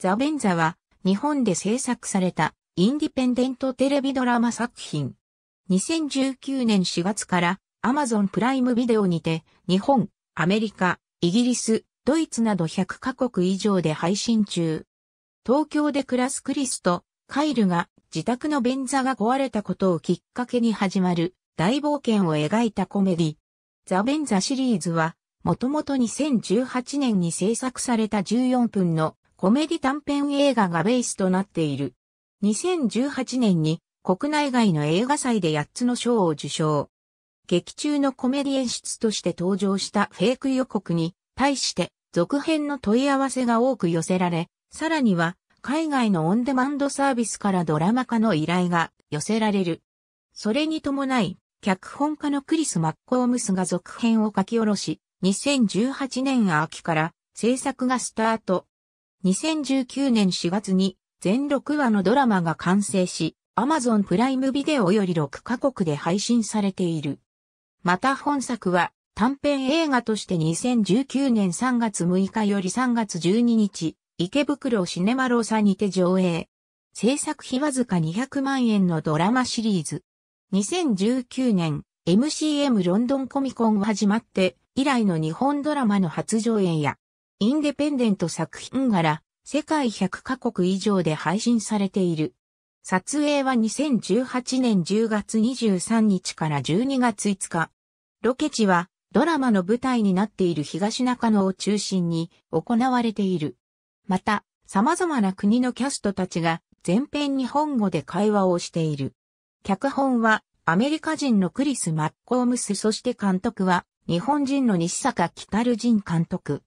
ザ・ベンザは日本で制作されたインディペンデントテレビドラマ作品。2019年4月からアマゾンプライムビデオにて日本、アメリカ、イギリス、ドイツなど100カ国以上で配信中。東京で暮らすクリスとカイルが自宅のベンザが壊れたことをきっかけに始まる大冒険を描いたコメディ。ザ・ベンザシリーズはもともと2018年に制作された14分のコメディ短編映画がベースとなっている。2018年に国内外の映画祭で8つの賞を受賞。劇中のコメディ演出として登場したフェイク予告に対して続編の問い合わせが多く寄せられ、さらには海外のオンデマンドサービスからドラマ化の依頼が寄せられる。それに伴い、脚本家のクリス・マッコームスが続編を書き下ろし、2018年秋から制作がスタート。2019年4月に全6話のドラマが完成し、Amazon プライムビデオより6カ国で配信されている。また本作は短編映画として2019年3月6日より3月12日、池袋シネマローサにて上映。制作費わずか200万円のドラマシリーズ。2019年、MCM ロンドンコミコンが始まって以来の日本ドラマの初上演や、インデペンデント作品柄、世界100カ国以上で配信されている。撮影は2018年10月23日から12月5日。ロケ地はドラマの舞台になっている東中野を中心に行われている。また、様々な国のキャストたちが全編日本語で会話をしている。脚本はアメリカ人のクリス・マッコームスそして監督は日本人の西坂ルジン監督。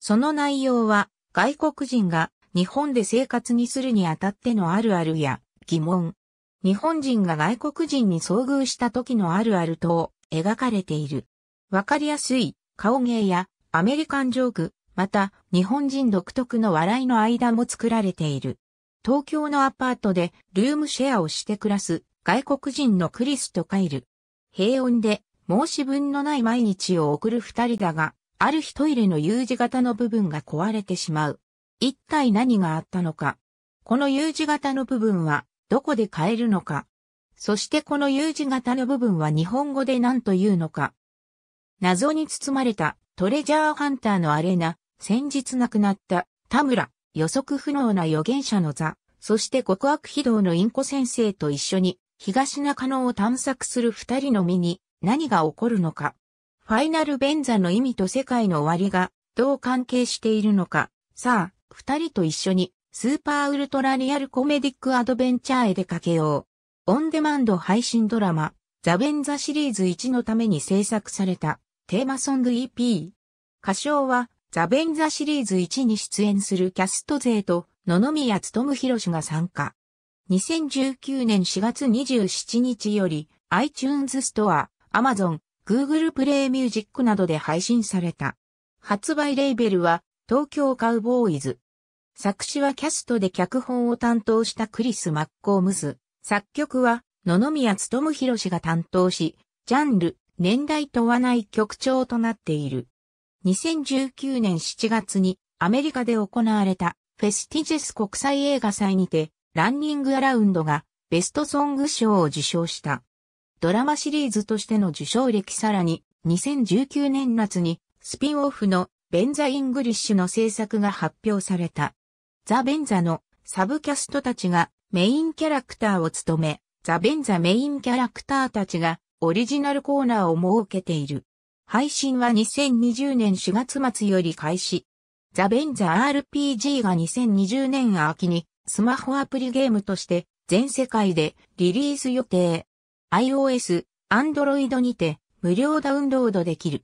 その内容は外国人が日本で生活にするにあたってのあるあるや疑問。日本人が外国人に遭遇した時のあるあると描かれている。わかりやすい顔芸やアメリカンジョーク、また日本人独特の笑いの間も作られている。東京のアパートでルームシェアをして暮らす外国人のクリスとカイル。平穏で申し分のない毎日を送る二人だが、ある日トイレの U 字型の部分が壊れてしまう。一体何があったのか。この U 字型の部分はどこで買えるのか。そしてこの U 字型の部分は日本語で何というのか。謎に包まれたトレジャーハンターのアレナ、先日亡くなった田村、予測不能な預言者の座、そして極悪非道のインコ先生と一緒に東中野を探索する二人の身に何が起こるのか。ファイナルベンザの意味と世界の終わりがどう関係しているのか。さあ、二人と一緒にスーパーウルトラリアルコメディックアドベンチャーへ出かけよう。オンデマンド配信ドラマ、ザ・ベンザシリーズ1のために制作されたテーマソング EP。歌唱はザ・ベンザシリーズ1に出演するキャスト勢と野々宮ろ博が参加。2019年4月27日より iTunes ストア、Amazon、Google プレイミュージックなどで配信された。発売レーベルは東京カウボーイズ。作詞はキャストで脚本を担当したクリス・マッコームズ。作曲は野々宮つとむひろしが担当し、ジャンル、年代問わない曲調となっている。2019年7月にアメリカで行われたフェスティジェス国際映画祭にてランニングアラウンドがベストソング賞を受賞した。ドラマシリーズとしての受賞歴さらに、2019年夏に、スピンオフの、ベンザ・イングリッシュの制作が発表された。ザ・ベンザの、サブキャストたちが、メインキャラクターを務め、ザ・ベンザメインキャラクターたちがオリジナルコーナーを設けている。配信は2020年4月末より開始。ザ・ベンザ RPG が2020年秋にスマホアプリゲームとして全世界でリリース予定。iOS、Android にて無料ダウンロードできる。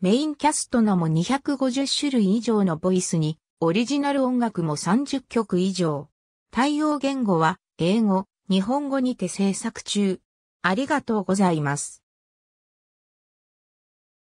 メインキャストのも250種類以上のボイスに、オリジナル音楽も30曲以上。対応言語は英語、日本語にて制作中。ありがとうございます。